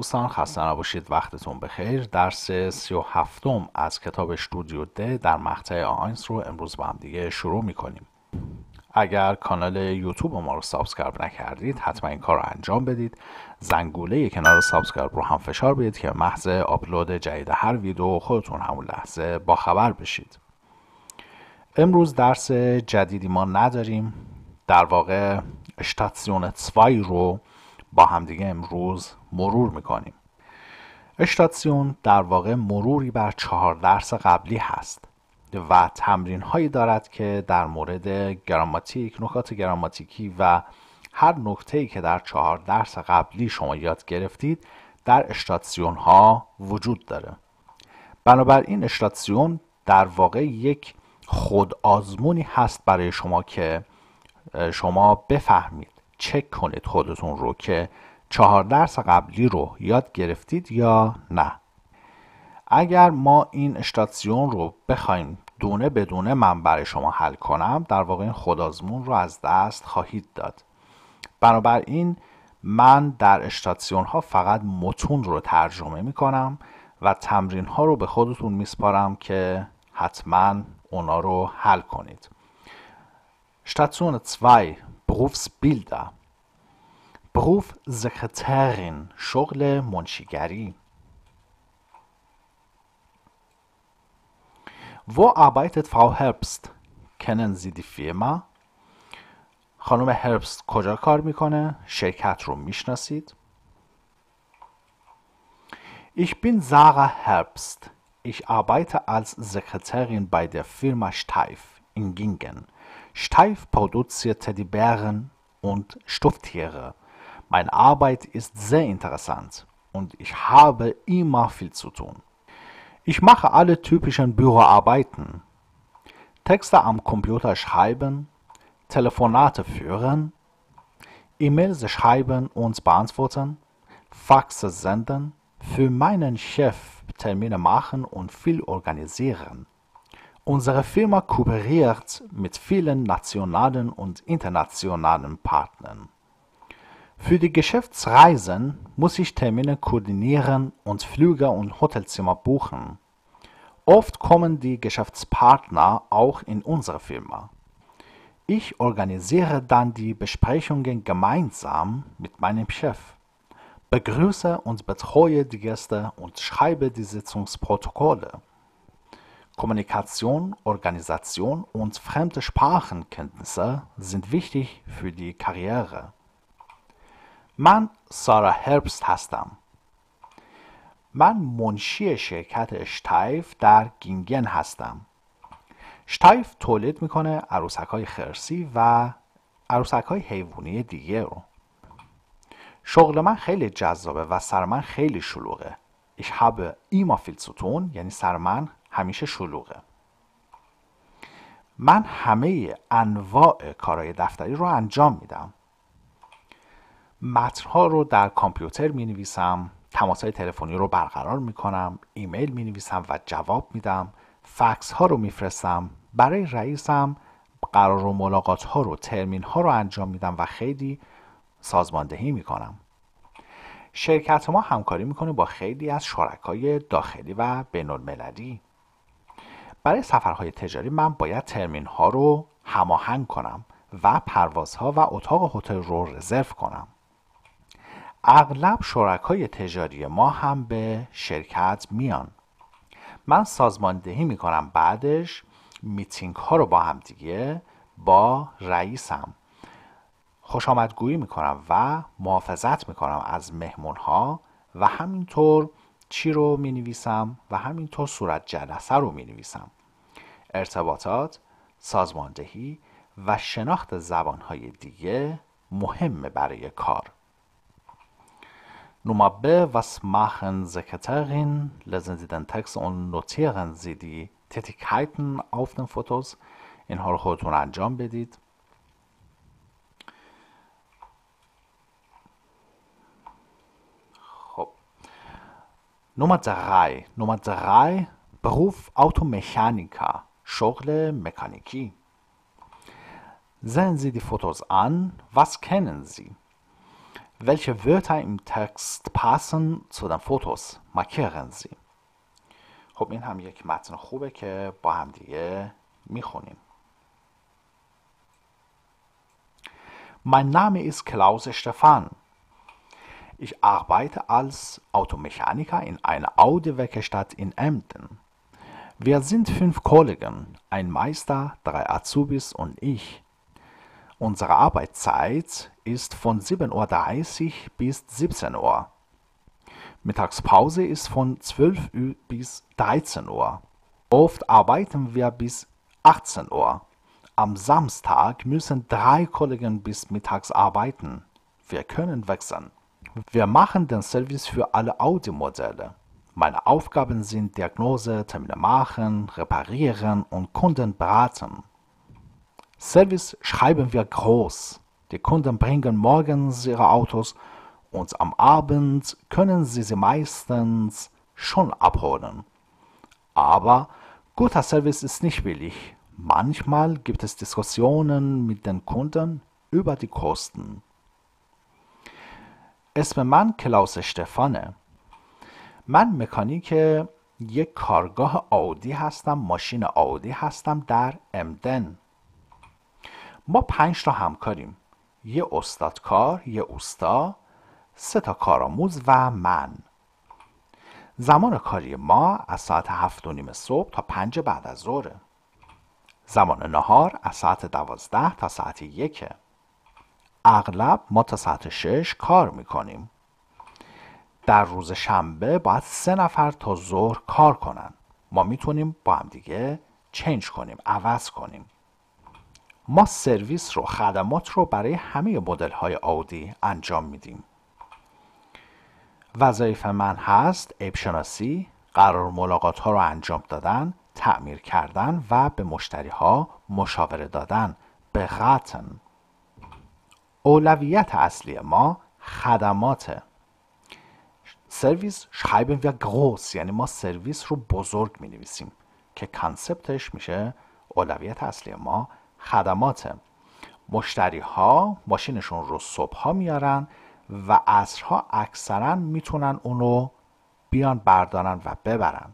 دوستان خسته نباشید وقتتون بخیر درس سی و هفتم از کتاب استودیو د در مقطع آینس رو امروز با هم دیگه شروع میکنیم اگر کانال یوتیوب ما رو سابسکرایب نکردید حتما این کار رو انجام بدید زنگوله کنار سابسکرایب رو هم فشار بدید که محض آپلود جدید هر ویدیو خودتون همون لحظه با خبر بشید امروز درس جدیدی ما نداریم در واقع اشتاتسیون 2 رو با همدیگه امروز مرور میکنیم اشتاتسیون در واقع مروری بر چهار درس قبلی هست و تمرین هایی دارد که در مورد گراماتیک، نکات گراماتیکی و هر نکته ای که در چهار درس قبلی شما یاد گرفتید در اشتاتسیون ها وجود داره بنابراین اشتاتسیون در واقع یک آزمونی هست برای شما که شما بفهمید چک کنید خودتون رو که چهار درس قبلی رو یاد گرفتید یا نه اگر ما این اشتاتسیون رو بخوایم دونه بدونه من برای شما حل کنم در واقع این خودآزمون رو از دست خواهید داد بنابراین من در اشتاتسیون ها فقط متون رو ترجمه می کنم و تمرین ها رو به خودتون میسپارم که حتما اونا رو حل کنید. Station 2 بیلدا برف زخترن شغل منشیگری Wo arbeitet Frau Herbst? Kennen Sie die Firma? خانم هربست کجا کار میکنه؟ شرکت رو میشناسید؟ Ich bin Sarah Herbst. Ich arbeite als Sekretärin bei der Firma Steif in Gingen. Steif produzierte die Bären und Stofftiere. Meine Arbeit ist sehr interessant und ich habe immer viel zu tun. Ich mache alle typischen Büroarbeiten. Texte am Computer schreiben, Telefonate führen, E-Mails schreiben und beantworten, Faxe senden, für meinen Chef Termine machen und viel organisieren. Unsere Firma kooperiert mit vielen nationalen und internationalen Partnern. Für die Geschäftsreisen muss ich Termine koordinieren und Flüge und Hotelzimmer buchen. Oft kommen die Geschäftspartner auch in unsere Firma. Ich organisiere dann die Besprechungen gemeinsam mit meinem Chef, begrüße und betreue die Gäste und schreibe die Sitzungsprotokolle. Kommunikation, Organisation und fremde Sprachenkenntnisse sind wichtig für die Karriere. من سارا هربست هستم من منشی شرکت شتایف در گینگن هستم شتایف تولید میکنه عروسک های خرسی و عروسک های حیوانی دیگه رو شغل من خیلی جذابه و سر من خیلی شلوغه ایش هب ایما فیلسوتون یعنی سر من همیشه شلوغه من همه انواع کارهای دفتری رو انجام میدم متنها رو در کامپیوتر می نویسم تماس تلفنی رو برقرار می کنم ایمیل می نویسم و جواب میدم فکس ها رو میفرستم برای رئیسم قرار و ملاقات ها رو ترمین ها رو انجام میدم و خیلی سازماندهی کنم. شرکت ما همکاری میکنه با خیلی از شرکای داخلی و بین المللی برای سفرهای تجاری من باید ترمین ها رو هماهنگ کنم و پروازها و اتاق هتل رو رزرو کنم اغلب شرکای تجاری ما هم به شرکت میان من سازماندهی میکنم بعدش میتینگ ها رو با هم دیگه با رئیسم خوش آمدگویی میکنم و محافظت میکنم از مهمون ها و همینطور چی رو می نویسم و همینطور صورت جلسه رو می نویسم ارتباطات، سازماندهی و شناخت زبانهای دیگه مهمه برای کار Nummer B, was machen Sekretärin? Lesen Sie den Text und notieren Sie die Tätigkeiten auf den Fotos, in ها رو Bedit. Nummer 3 Nummer 3 Beruf Automechaniker شغل Mechaniki. Sehen Sie die Fotos an. Was kennen Sie? Welche Wörter im Text passen zu den Fotos? Markieren Sie. خب این هم یک متن خوبه که با هم دیگه میخونیم. Mein Name ist Klaus Stefan. Ich arbeite als Automechaniker in einer Audi-Werkstatt in Emden. Wir sind fünf Kollegen, ein Meister, drei Azubis und ich. Unsere Arbeitszeit ist von 7.30 Uhr bis 17 Uhr. Mittagspause ist von 12 Uhr bis 13 Uhr. Oft arbeiten wir bis 18 Uhr. Am Samstag müssen drei Kollegen bis mittags arbeiten. Wir können wechseln. Wir machen den Service für alle Audi-Modelle. Meine Aufgaben sind Diagnose, Termine machen, reparieren und Kunden beraten. Service schreiben wir groß. Die Kunden bringen morgens ihre Autos und am Abend können sie sie meistens schon abholen. Aber guter Service ist nicht billig. Manchmal gibt es Diskussionen mit den Kunden über die Kosten. اسم من کلاس اشتفانه من مکانیک یک کارگاه آودی هستم ماشین آودی هستم در امدن ما پنج تا همکاریم یه استادکار یه اوستا سه تا کارآموز و من زمان کاری ما از ساعت هفت و نیم صبح تا پنج بعد از ظهره زمان نهار از ساعت دوازده تا ساعت یک. اغلب ما تا ساعت شش کار میکنیم در روز شنبه باید سه نفر تا ظهر کار کنن ما میتونیم با هم دیگه چنج کنیم عوض کنیم ما سرویس رو خدمات رو برای همه مدل های آودی انجام میدیم وظایف من هست عیب قرار ملاقات ها رو انجام دادن تعمیر کردن و به مشتری ها مشاوره دادن به خطن اولویت اصلی ما خدمات سرویس شایبن و گروس یعنی ما سرویس رو بزرگ می نویسیم که کانسپتش میشه اولویت اصلی ما خدمات مشتری ها ماشینشون رو صبح ها میارن و عصرها اکثرا میتونن اونو بیان بردارن و ببرن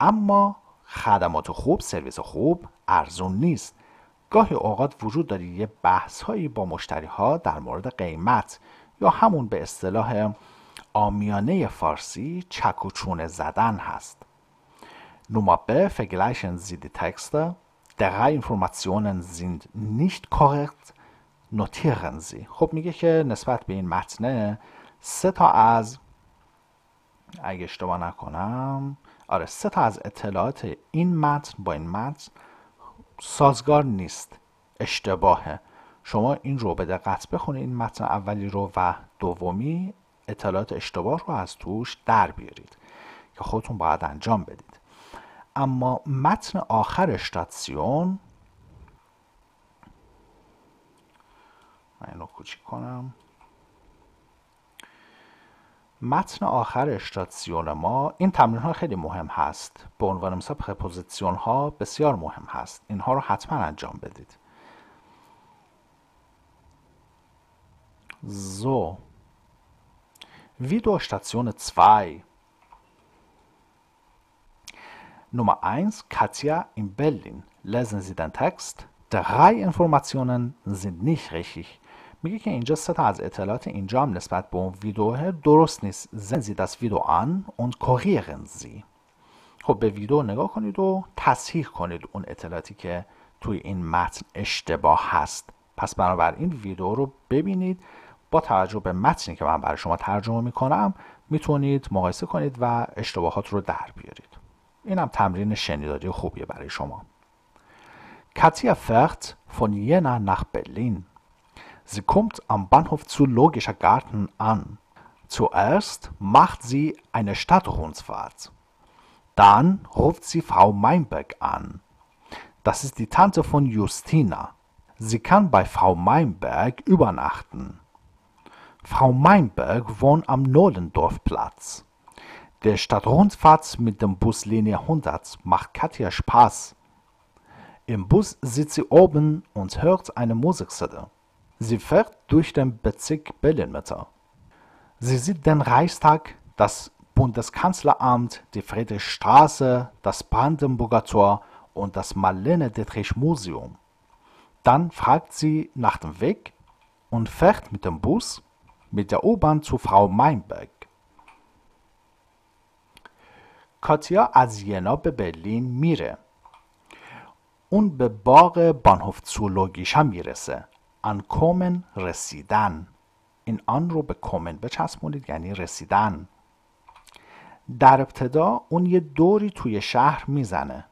اما خدمات خوب سرویس خوب ارزون نیست گاهی اوقات وجود داره یه بحث هایی با مشتری ها در مورد قیمت یا همون به اصطلاح آمیانه فارسی چک و زدن هست. نومابه فگلشن زیدی drei این sind nicht korrekt notieren sie خب میگه که نسبت به این متن سه تا از اگه اشتباه نکنم آره سه تا از اطلاعات این متن با این متن سازگار نیست اشتباهه شما این رو به دقت بخونید این متن اولی رو و دومی اطلاعات اشتباه رو از توش در بیارید که خودتون باید انجام بدید اما متن آخر شتاتسیون من کوچیک کنم متن آخر اشتاتسیون ما این تمرین ها خیلی مهم هست به عنوان مثل پرپوزیسیون ها بسیار مهم هست اینها رو حتما انجام بدید زو. ویدو durch 2 Nummer 1 Katja in Berlin. Lesen Sie den Text. drei informationen sind nicht richtig. میگه که اینجا سه از اطلاعات اینجا هم نسبت به اون درست نیست. زنده دست ویدیو آن اون korrigieren Sie. خب به ویدیو نگاه کنید و تصحیح کنید اون اطلاعاتی که توی این متن اشتباه هست. پس بنابراین ویدیو رو ببینید با توجه به متنی که من برای شما ترجمه میکنم میتونید مقایسه کنید و اشتباهات رو در بیارید. اینم تمرین شنیداری خوبیه برای شما Katja fährt von Jena nach Berlin. Sie kommt am Bahnhof zu Logischer Garten an. Zuerst macht sie eine Stadtrundfahrt. Dann ruft sie Frau Meinberg an. Das ist die Tante von Justina. Sie kann bei Frau Meinberg übernachten. Frau Meinberg wohnt am Nolendorfplatz. Der Stadtrundfahrt mit dem Bus Linie hundert macht Katja Spaß. Im Bus sitzt sie oben und hört eine Musiksendung. Sie fährt durch den Bezirk Berlin-Mitte. Sie sieht den Reichstag, das Bundeskanzleramt, die Friedrichstraße, das Brandenburger Tor und das Marlene-Dietrich-Museum. Dann fragt sie nach dem Weg und fährt mit dem Bus mit der U-Bahn zu Frau Meinberg. کاتیا از ینا به برلین میره اون به باغ بانهفتسولوگیشا هم میرسه ان کومن رسیدن این آن رو به کومن بچسبونید یعنی رسیدن در ابتدا اون یه دوری توی شهر میزنه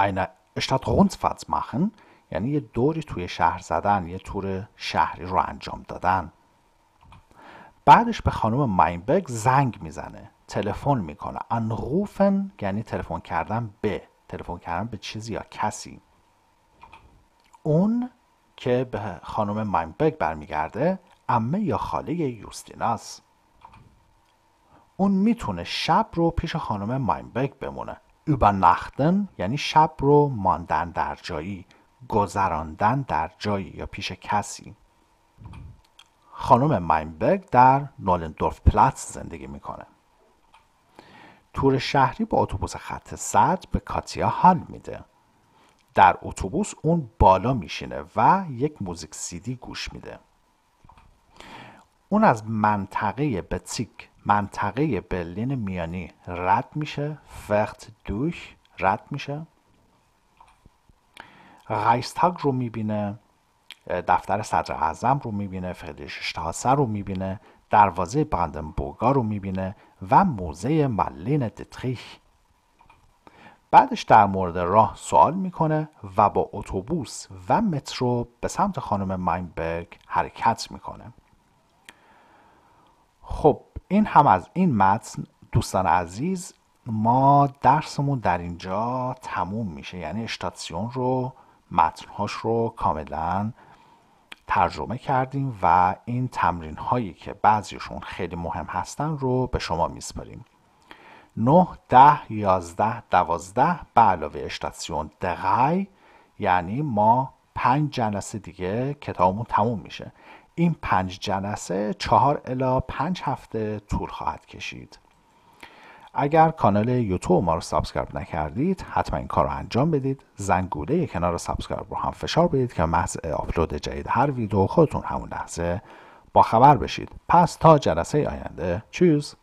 eine Stadt فتز machen یعنی یه دوری توی شهر زدن یه تور شهری رو انجام دادن بعدش به خانم ماینبرگ زنگ میزنه تلفن میکنه انروفن یعنی تلفن کردن به تلفن کردن به چیزی یا کسی اون که به خانم ماینبگ برمیگرده امه یا خاله یوستیناس اون میتونه شب رو پیش خانم ماینبگ بمونه اوبرنختن یعنی شب رو ماندن در جایی گذراندن در جایی یا پیش کسی خانم ماینبگ در نولندورف پلاتس زندگی میکنه تور شهری با اتوبوس خط سرد به کاتیا حال میده در اتوبوس اون بالا میشینه و یک موزیک سیدی گوش میده اون از منطقه بتیک منطقه برلین میانی رد میشه فخت دوش رد میشه غیستاگ رو میبینه دفتر صدر اعظم رو میبینه فردریش شتاسر رو میبینه دروازه براندنبورگا رو میبینه و موزه ملین دتریخ بعدش در مورد راه سوال میکنه و با اتوبوس و مترو به سمت خانم ماینبرگ حرکت میکنه خب این هم از این متن دوستان عزیز ما درسمون در اینجا تموم میشه یعنی اشتاسیون رو متنهاش رو کاملا ترجمه کردیم و این تمرین هایی که بعضیشون خیلی مهم هستن رو به شما میسپاریم 9 10 11 12 به علاوه اشتاسیون دقی یعنی ما پنج جلسه دیگه کتابمون تموم میشه این پنج جلسه چهار الا پنج هفته طول خواهد کشید اگر کانال یوتیوب ما رو سابسکرایب نکردید حتما این کار رو انجام بدید زنگوله کنار سابسکرایب رو هم فشار بدید که محض آپلود جدید هر ویدیو خودتون همون لحظه با خبر بشید پس تا جلسه آینده چیز